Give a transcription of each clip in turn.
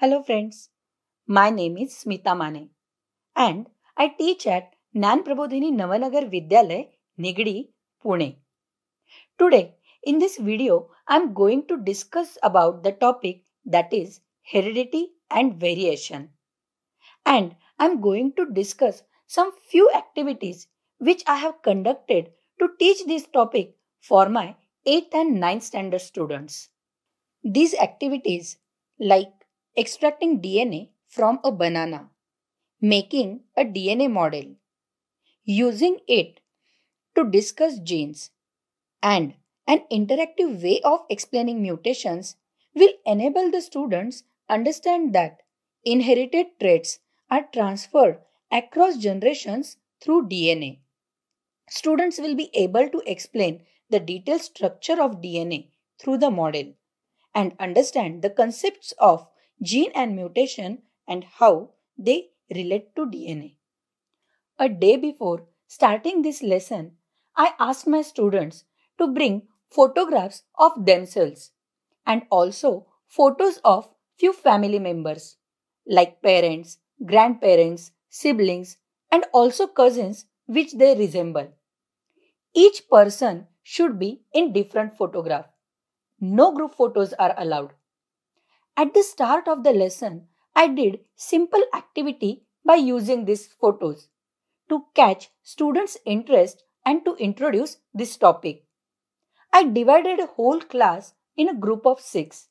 Hello friends, my name is Smita Mane and I teach at Nan Prabodhini Navanagar Vidyalay, Nigdi, Pune. Today, in this video, I am going to discuss about the topic that is heredity and variation. And I am going to discuss some few activities which I have conducted to teach this topic for my 8th and 9th standard students. These activities like extracting DNA from a banana, making a DNA model, using it to discuss genes, and an interactive way of explaining mutations will enable the students understand that inherited traits are transferred across generations through DNA. Students will be able to explain the detailed structure of DNA through the model and understand the concepts of gene and mutation, and how they relate to DNA. A day before starting this lesson, I asked my students to bring photographs of themselves and also photos of few family members like parents, grandparents, siblings, and also cousins which they resemble. Each person should be in different photograph. No group photos are allowed. At the start of the lesson, I did simple activity by using these photos to catch students' interest and to introduce this topic. I divided a whole class in a group of six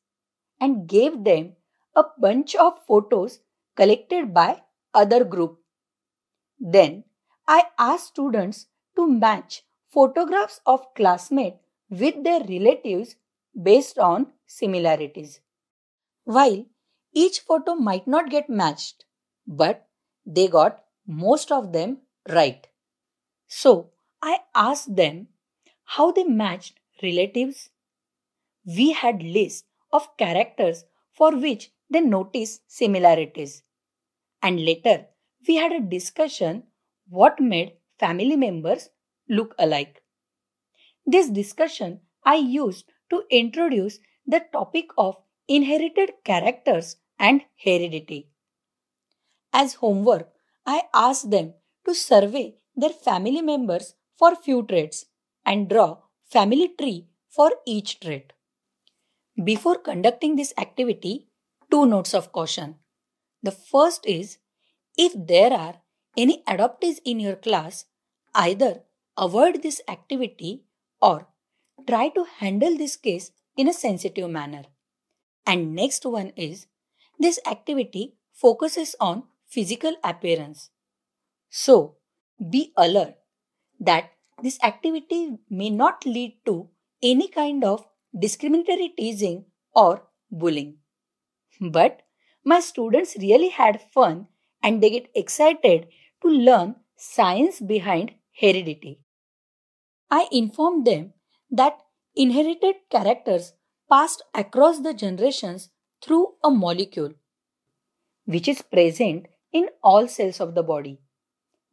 and gave them a bunch of photos collected by other group. Then I asked students to match photographs of classmates with their relatives based on similarities. While each photo might not get matched, but they got most of them right. So I asked them how they matched relatives. We had lists of characters for which they noticed similarities. And later we had a discussion what made family members look alike. This discussion I used to introduce the topic of inherited characters and heredity. As homework, I asked them to survey their family members for few traits and draw family tree for each trait. Before conducting this activity, two notes of caution. The first is if there are any adoptees in your class, either avoid this activity or try to handle this case in a sensitive manner. And next one is this activity focuses on physical appearance. So be alert that this activity may not lead to any kind of discriminatory teasing or bullying. But my students really had fun and they get excited to learn science behind heredity. I informed them that inherited characters passed across the generations through a molecule, which is present in all cells of the body.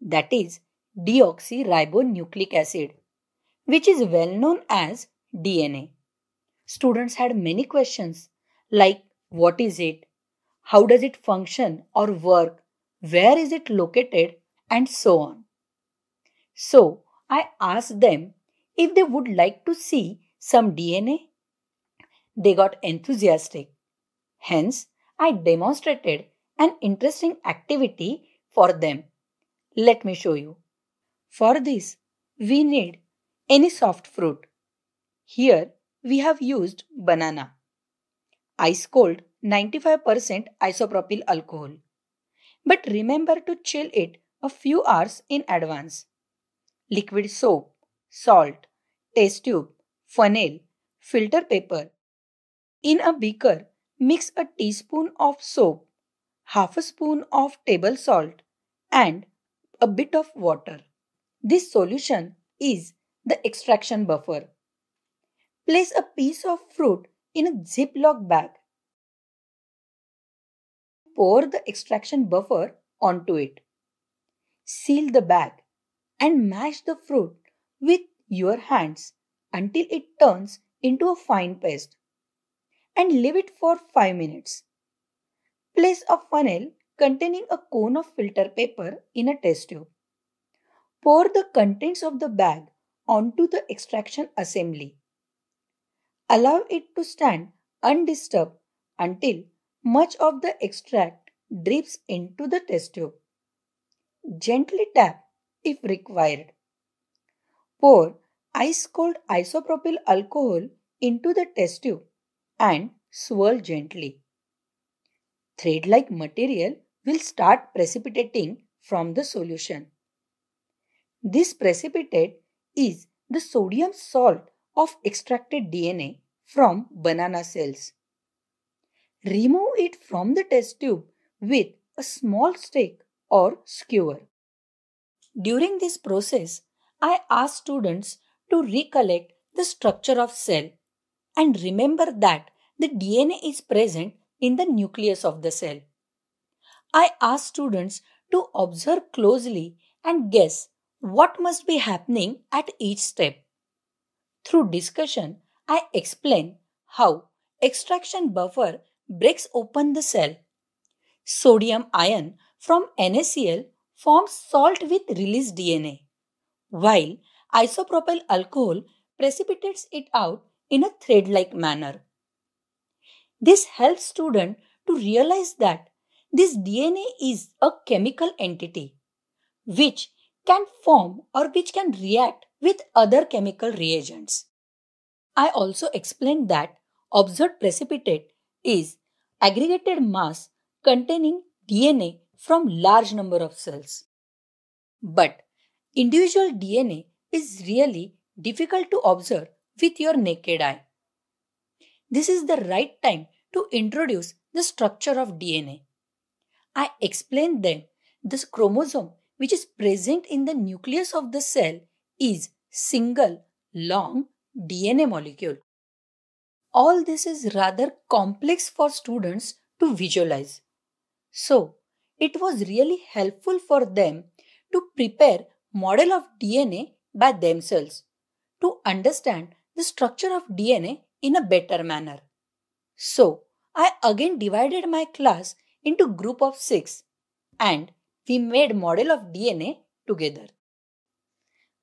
That is deoxyribonucleic acid, which is well known as DNA. Students had many questions like what is it, how does it function or work, where is it located, and so on. So, I asked them if they would like to see some DNA they got enthusiastic. Hence, I demonstrated an interesting activity for them. Let me show you. For this, we need any soft fruit. Here, we have used banana. Ice cold 95% isopropyl alcohol. But remember to chill it a few hours in advance. Liquid soap, salt, test tube, funnel, filter paper, in a beaker, mix a teaspoon of soap, half a spoon of table salt, and a bit of water. This solution is the extraction buffer. Place a piece of fruit in a ziplock bag. Pour the extraction buffer onto it. Seal the bag and mash the fruit with your hands until it turns into a fine paste and leave it for 5 minutes. Place a funnel containing a cone of filter paper in a test tube. Pour the contents of the bag onto the extraction assembly. Allow it to stand undisturbed until much of the extract drips into the test tube. Gently tap if required. Pour ice cold isopropyl alcohol into the test tube and swirl gently. Thread-like material will start precipitating from the solution. This precipitate is the sodium salt of extracted DNA from banana cells. Remove it from the test tube with a small stick or skewer. During this process, I ask students to recollect the structure of cell and remember that the DNA is present in the nucleus of the cell. I ask students to observe closely and guess what must be happening at each step. Through discussion, I explain how extraction buffer breaks open the cell. Sodium ion from NaCl forms salt with released DNA, while isopropyl alcohol precipitates it out in a thread like manner. This helps student to realize that this DNA is a chemical entity which can form or which can react with other chemical reagents. I also explained that observed precipitate is aggregated mass containing DNA from large number of cells. But individual DNA is really difficult to observe with your naked eye. This is the right time to introduce the structure of DNA. I explained them this chromosome which is present in the nucleus of the cell is single long DNA molecule. All this is rather complex for students to visualize. So, it was really helpful for them to prepare model of DNA by themselves to understand the structure of DNA in a better manner. So, I again divided my class into group of 6 and we made model of DNA together.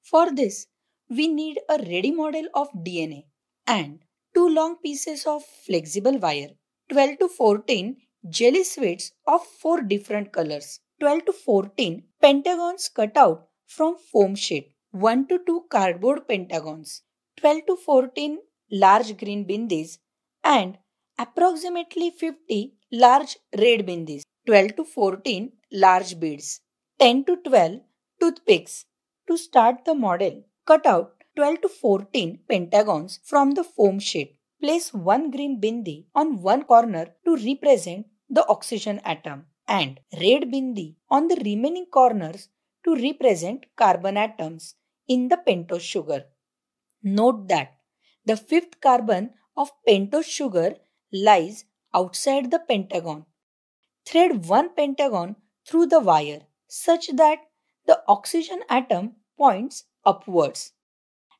For this, we need a ready model of DNA and two long pieces of flexible wire, 12 to 14 jelly sweets of four different colors, 12 to 14 pentagons cut out from foam sheet, 1 to 2 cardboard pentagons, 12 to 14 large green bindis and approximately 50 large red bindis, 12 to 14 large beads, 10 to 12 toothpicks. To start the model, cut out 12 to 14 pentagons from the foam sheet. Place one green bindi on one corner to represent the oxygen atom and red bindi on the remaining corners to represent carbon atoms in the pentose sugar. Note that the fifth carbon of pentose sugar lies outside the pentagon. Thread one pentagon through the wire such that the oxygen atom points upwards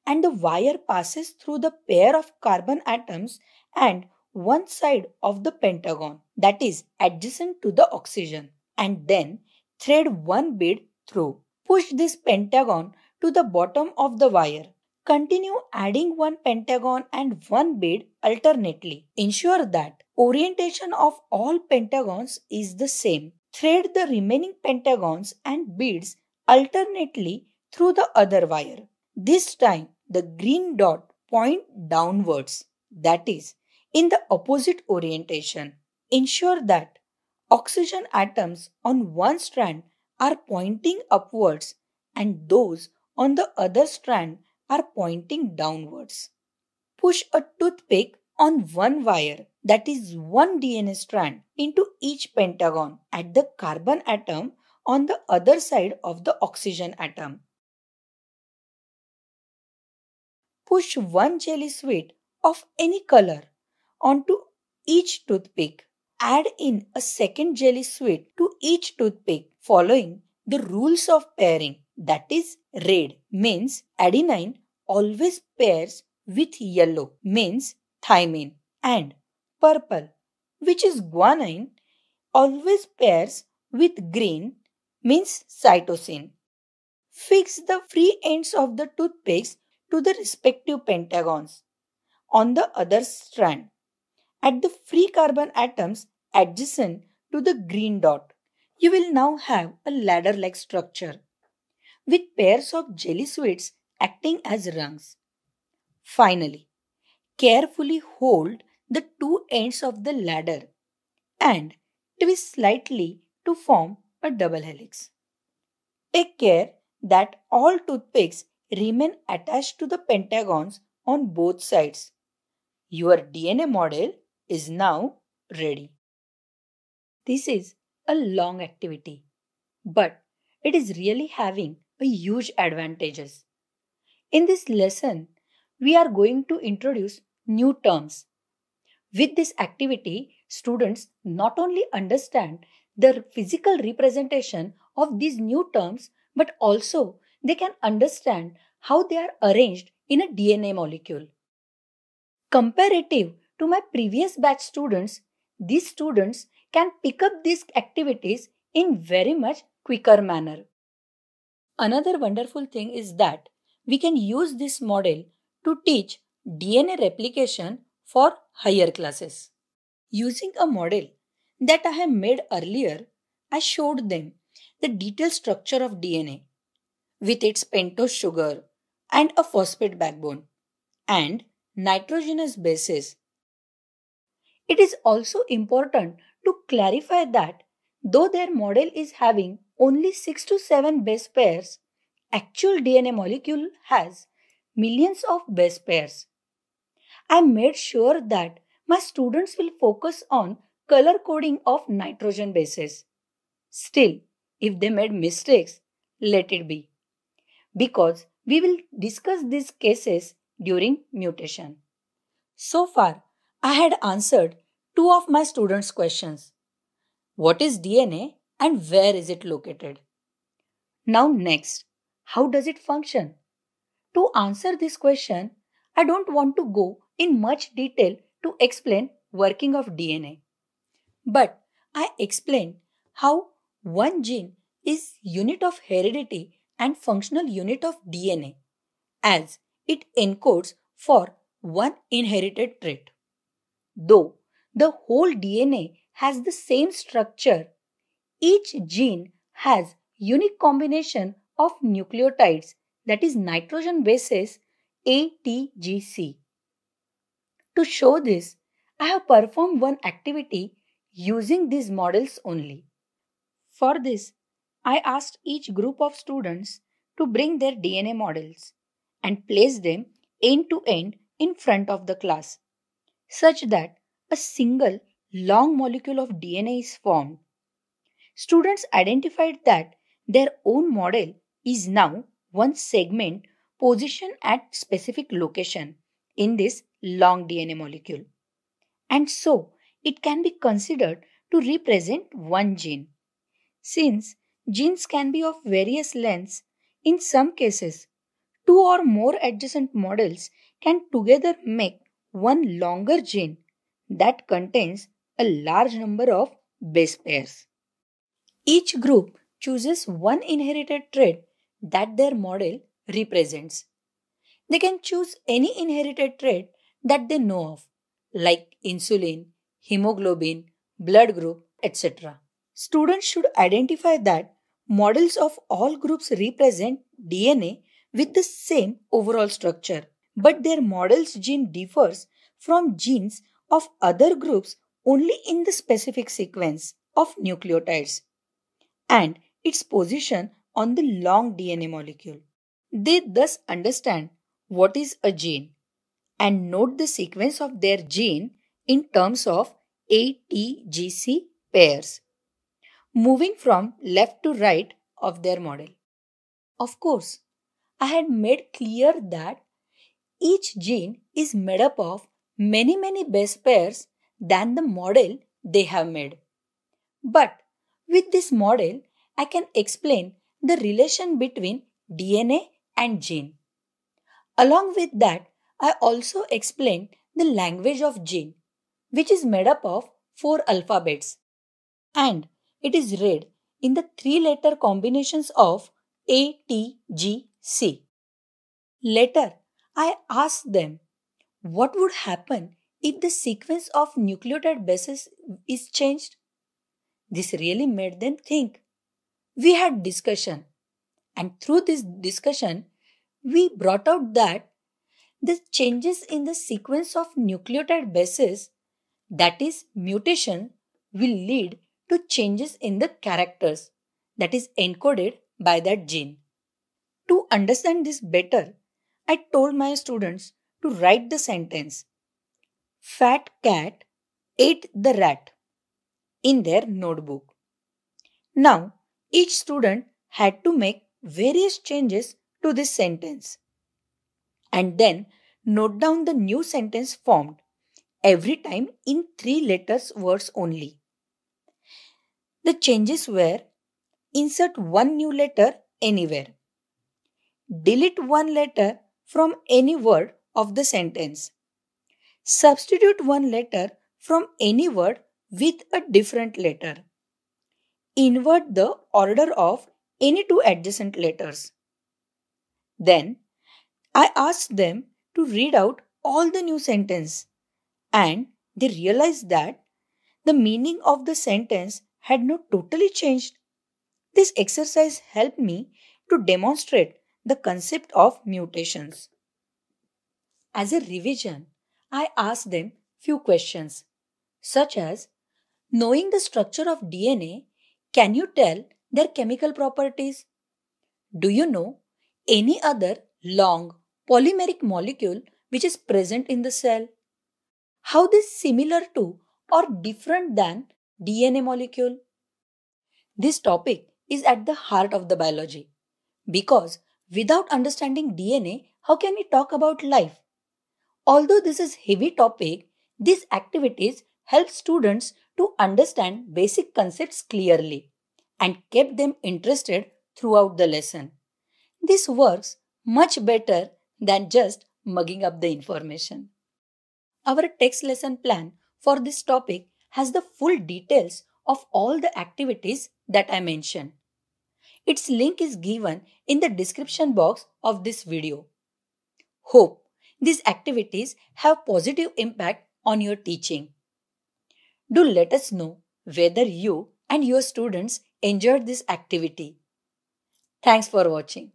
and the wire passes through the pair of carbon atoms and one side of the pentagon that is adjacent to the oxygen and then thread one bead through. Push this pentagon to the bottom of the wire Continue adding one pentagon and one bead alternately. Ensure that orientation of all pentagons is the same. Thread the remaining pentagons and beads alternately through the other wire. This time the green dot point downwards that is in the opposite orientation. Ensure that oxygen atoms on one strand are pointing upwards and those on the other strand are pointing downwards. Push a toothpick on one wire, that is one DNA strand, into each pentagon at the carbon atom on the other side of the oxygen atom. Push one jelly sweet of any color onto each toothpick. Add in a second jelly sweet to each toothpick following the rules of pairing that is red means adenine always pairs with yellow means thymine and purple which is guanine always pairs with green means cytosine. Fix the free ends of the toothpicks to the respective pentagons on the other strand at the free carbon atoms adjacent to the green dot. You will now have a ladder-like structure with pairs of jelly sweets acting as rungs. Finally, carefully hold the two ends of the ladder and twist slightly to form a double helix. Take care that all toothpicks remain attached to the pentagons on both sides. Your DNA model is now ready. This is a long activity, but it is really having a huge advantages. In this lesson, we are going to introduce new terms. With this activity, students not only understand the physical representation of these new terms, but also they can understand how they are arranged in a DNA molecule. Comparative to my previous batch students, these students can pick up these activities in very much quicker manner. Another wonderful thing is that we can use this model to teach DNA replication for higher classes. Using a model that I have made earlier, I showed them the detailed structure of DNA with its pentose sugar and a phosphate backbone and nitrogenous bases. It is also important to clarify that though their model is having only 6 to 7 base pairs, actual DNA molecule has millions of base pairs. I made sure that my students will focus on color coding of nitrogen bases. Still, if they made mistakes, let it be. Because we will discuss these cases during mutation. So far, I had answered two of my students' questions. What is DNA and where is it located? Now next, how does it function? To answer this question, I don't want to go in much detail to explain working of DNA. But I explained how one gene is unit of heredity and functional unit of DNA as it encodes for one inherited trait. Though the whole DNA has the same structure, each gene has unique combination of nucleotides that is nitrogen bases ATGC. To show this, I have performed one activity using these models only. For this, I asked each group of students to bring their DNA models and place them end to end in front of the class such that a single long molecule of DNA is formed. Students identified that their own model is now one segment positioned at specific location in this long DNA molecule. And so it can be considered to represent one gene. Since genes can be of various lengths, in some cases, two or more adjacent models can together make one longer gene that contains a large number of base pairs. Each group chooses one inherited trait that their model represents. They can choose any inherited trait that they know of, like insulin, hemoglobin, blood group, etc. Students should identify that models of all groups represent DNA with the same overall structure, but their model's gene differs from genes of other groups only in the specific sequence of nucleotides and its position on the long DNA molecule. They thus understand what is a gene and note the sequence of their gene in terms of ATGC pairs, moving from left to right of their model. Of course, I had made clear that each gene is made up of many, many base pairs than the model they have made. But with this model, I can explain the relation between DNA and gene. Along with that, I also explained the language of gene, which is made up of four alphabets and it is read in the three letter combinations of A, T, G, C. Later, I asked them what would happen if the sequence of nucleotide bases is changed. This really made them think we had discussion and through this discussion we brought out that the changes in the sequence of nucleotide bases that is mutation will lead to changes in the characters that is encoded by that gene to understand this better i told my students to write the sentence fat cat ate the rat in their notebook now each student had to make various changes to this sentence and then note down the new sentence formed every time in three letters words only. The changes were insert one new letter anywhere, delete one letter from any word of the sentence, substitute one letter from any word with a different letter invert the order of any two adjacent letters. Then I asked them to read out all the new sentence and they realized that the meaning of the sentence had not totally changed. This exercise helped me to demonstrate the concept of mutations. As a revision, I asked them few questions such as knowing the structure of DNA can you tell their chemical properties? Do you know any other long polymeric molecule which is present in the cell? How this similar to or different than DNA molecule? This topic is at the heart of the biology because without understanding DNA, how can we talk about life? Although this is heavy topic, these activities help students to understand basic concepts clearly and kept them interested throughout the lesson. This works much better than just mugging up the information. Our text lesson plan for this topic has the full details of all the activities that I mentioned. Its link is given in the description box of this video. Hope these activities have positive impact on your teaching. Do let us know whether you and your students enjoyed this activity. Thanks for watching.